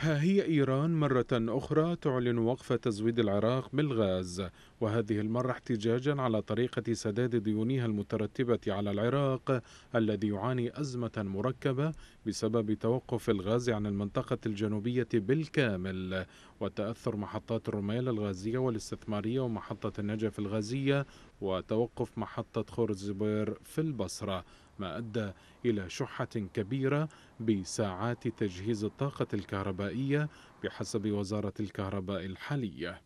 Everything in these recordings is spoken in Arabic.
ها هي إيران مرة أخرى تعلن وقف تزويد العراق بالغاز وهذه المرة احتجاجا على طريقة سداد ديونها المترتبة على العراق الذي يعاني أزمة مركبة بسبب توقف الغاز عن المنطقة الجنوبية بالكامل وتأثر محطات الرمال الغازية والاستثمارية ومحطة النجف الغازية وتوقف محطة خرزبير في البصرة ما أدى إلى شحة كبيرة بساعات تجهيز الطاقة الكهربائية بحسب وزارة الكهرباء الحالية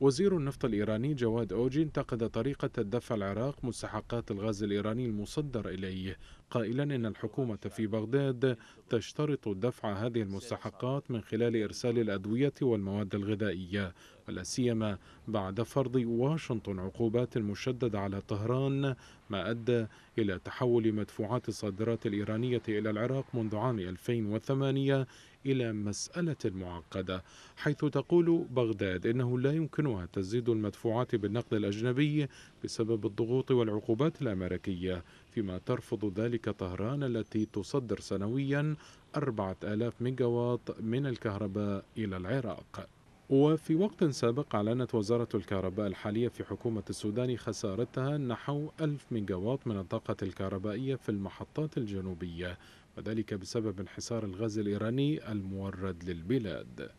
وزير النفط الإيراني جواد أوجي انتقد طريقة دفع العراق مستحقات الغاز الإيراني المصدر إليه قائلا إن الحكومة في بغداد تشترط دفع هذه المستحقات من خلال إرسال الأدوية والمواد الغذائية ولا سيما بعد فرض واشنطن عقوبات مشددة على طهران ما أدى إلى تحول مدفوعات الصادرات الإيرانية إلى العراق منذ عام 2008 إلى مسألة معقدة حيث تقول بغداد إنه لا يمكنها تزيد المدفوعات بالنقد الأجنبي بسبب الضغوط والعقوبات الأمريكية فيما ترفض ذلك شركة طهران التي تصدر سنويا 4000 ميجاوات من الكهرباء إلى العراق وفي وقت سابق أعلنت وزارة الكهرباء الحالية في حكومة السودان خسارتها نحو 1000 ميجاوات من الطاقة الكهربائية في المحطات الجنوبية وذلك بسبب انحسار الغاز الإيراني المورد للبلاد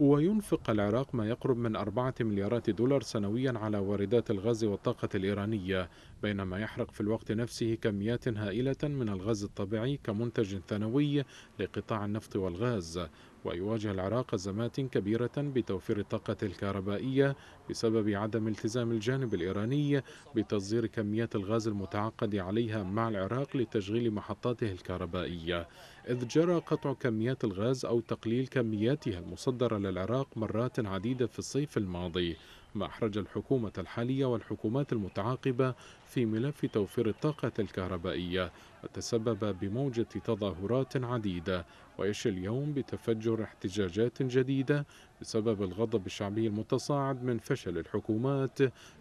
وينفق العراق ما يقرب من أربعة مليارات دولار سنويا على واردات الغاز والطاقة الإيرانية بينما يحرق في الوقت نفسه كميات هائلة من الغاز الطبيعي كمنتج ثانوي لقطاع النفط والغاز ويواجه العراق أزمات كبيرة بتوفير الطاقة الكهربائية بسبب عدم التزام الجانب الإيراني بتصدير كميات الغاز المتعاقد عليها مع العراق لتشغيل محطاته الكهربائية إذ جرى قطع كميات الغاز أو تقليل كمياتها المصدرة للعراق مرات عديدة في الصيف الماضي ما أحرج الحكومة الحالية والحكومات المتعاقبة في ملف توفير الطاقة الكهربائية وتسبب بموجة تظاهرات عديدة ويشي اليوم بتفجر احتجاجات جديدة بسبب الغضب الشعبي المتصاعد من فشل الحكومات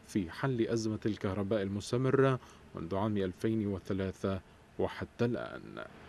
في حل أزمة الكهرباء المستمرة منذ عام 2003 وحتى الآن